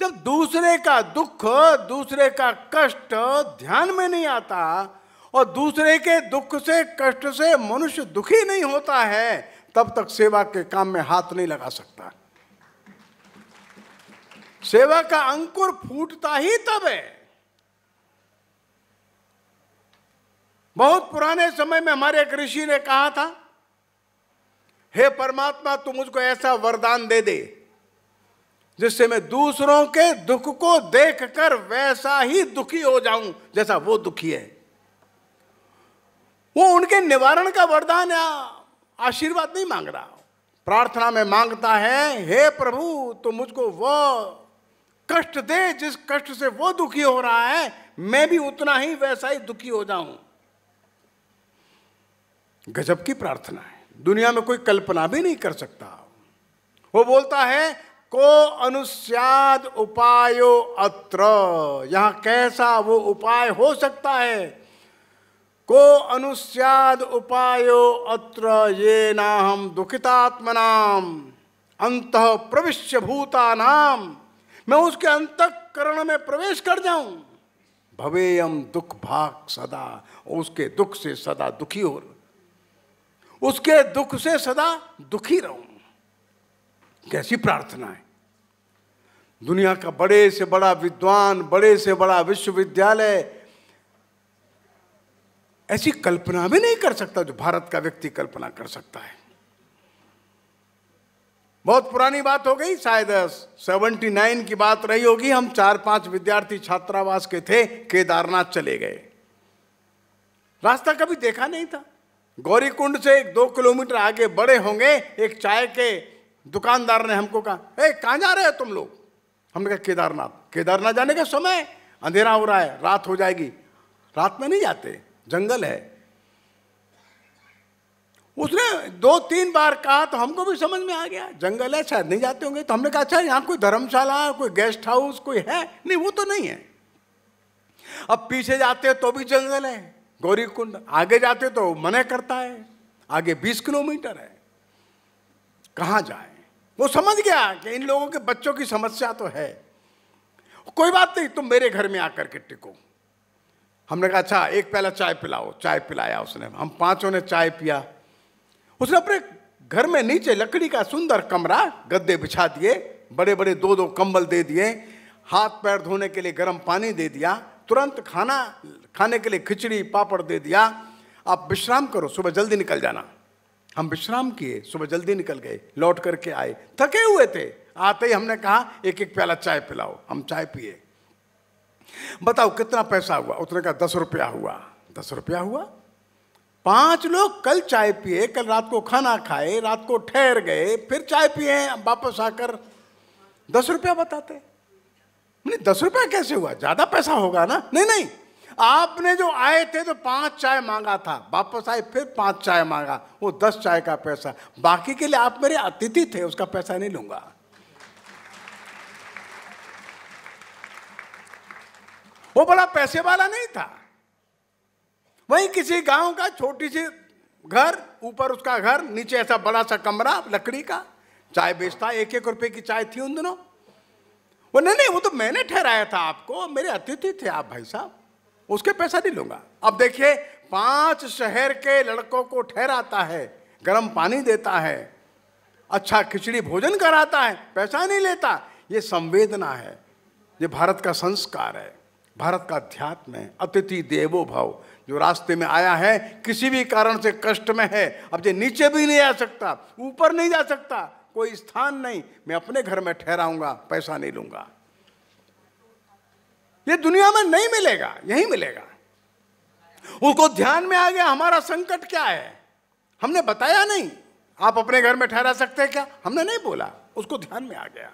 जब दूसरे का दुख दूसरे का कष्ट ध्यान में नहीं आता और दूसरे के दुख से कष्ट से मनुष्य दुखी नहीं होता है तब तक सेवा के काम में हाथ नहीं लगा सकता सेवा का अंकुर फूटता ही तब है बहुत पुराने समय में हमारे एक ऋषि ने कहा था हे परमात्मा तू मुझको ऐसा वरदान दे दे जिससे मैं दूसरों के दुख को देखकर वैसा ही दुखी हो जाऊं जैसा वो दुखी है वो उनके निवारण का वरदान या आशीर्वाद नहीं मांग रहा प्रार्थना में मांगता है हे प्रभु तो मुझको वो कष्ट दे जिस कष्ट से वो दुखी हो रहा है मैं भी उतना ही वैसा ही दुखी हो जाऊं गजब की प्रार्थना है दुनिया में कोई कल्पना भी नहीं कर सकता वो बोलता है को अनुस्याद उपायो अत्र यहाँ कैसा वो उपाय हो सकता है को अनुस्याद उपायो अत्र ये ना हम दुखितात्मनाम अंत प्रविश्य भूता नाम मैं उसके अंतकरण में प्रवेश कर जाऊं भवेयम दुख भाग सदा उसके दुख से सदा दुखी हो उसके दुख से सदा दुखी रहूं कैसी प्रार्थना है दुनिया का बड़े से बड़ा विद्वान बड़े से बड़ा विश्वविद्यालय ऐसी कल्पना भी नहीं कर सकता जो भारत का व्यक्ति कल्पना कर सकता है बहुत पुरानी बात हो गई शायद 79 की बात रही होगी हम चार पांच विद्यार्थी छात्रावास के थे केदारनाथ चले गए रास्ता कभी देखा नहीं था गौरीकुंड से एक दो किलोमीटर आगे बड़े होंगे एक चाय के दुकानदार ने हमको कहा ए जा रहे हो तुम लोग हमने कहा केदारनाथ केदारनाथ जाने का समय अंधेरा हो रहा है रात हो जाएगी रात में नहीं जाते जंगल है उसने दो तीन बार कहा तो हमको भी समझ में आ गया जंगल है शायद नहीं जाते होंगे तो हमने कहा अच्छा यहाँ कोई धर्मशाला कोई गेस्ट हाउस कोई है नहीं वो तो नहीं है अब पीछे जाते तो भी जंगल है गौरी कुंड आगे जाते तो मना करता है आगे बीस किलोमीटर है कहाँ जाए वो समझ गया कि इन लोगों के बच्चों की समस्या तो है कोई बात नहीं तुम मेरे घर में आकर के टिको हमने कहा अच्छा एक पहला चाय पिलाओ चाय पिलाया उसने हम पांचों ने चाय पिया उसने अपने घर में नीचे लकड़ी का सुंदर कमरा गद्दे बिछा दिए बड़े बड़े दो दो कंबल दे दिए हाथ पैर धोने के लिए गर्म पानी दे दिया तुरंत खाना खाने के लिए खिचड़ी पापड़ दे दिया आप विश्राम करो सुबह जल्दी निकल जाना हम विश्राम किए सुबह जल्दी निकल गए लौट करके आए थके हुए थे आते ही हमने कहा एक एक प्याला चाय पिलाओ हम चाय पिए बताओ कितना पैसा हुआ उतने कहा दस रुपया हुआ दस रुपया हुआ पांच लोग कल चाय पिए कल रात को खाना खाए रात को ठहर गए फिर चाय पिए वापस आकर दस रुपया बताते नहीं दस रुपया कैसे हुआ ज़्यादा पैसा होगा ना नहीं नहीं आपने जो आए थे तो पांच चाय मांगा था वापस आए फिर पांच चाय मांगा वो दस चाय का पैसा बाकी के लिए आप मेरे अतिथि थे उसका पैसा नहीं लूंगा वो बड़ा पैसे वाला नहीं था वही किसी गांव का छोटी सी घर ऊपर उसका घर नीचे ऐसा बड़ा सा कमरा लकड़ी का चाय बेचता एक एक रुपए की चाय थी उन दिनों वो नहीं नहीं वो तो मैंने ठहराया था आपको मेरे अतिथि थे आप भाई साहब उसके पैसा नहीं लूंगा अब देखिए पांच शहर के लड़कों को ठहराता है गर्म पानी देता है अच्छा खिचड़ी भोजन कराता है पैसा नहीं लेता ये संवेदना है ये भारत का संस्कार है भारत का अध्यात्म है अतिथि देवो भाव जो रास्ते में आया है किसी भी कारण से कष्ट में है अब ये नीचे भी नहीं आ सकता ऊपर नहीं जा सकता कोई स्थान नहीं मैं अपने घर में ठहराऊंगा पैसा नहीं लूंगा ये दुनिया में नहीं मिलेगा यही मिलेगा उनको ध्यान में आ गया हमारा संकट क्या है हमने बताया नहीं आप अपने घर में ठहरा सकते हैं क्या हमने नहीं बोला उसको ध्यान में आ गया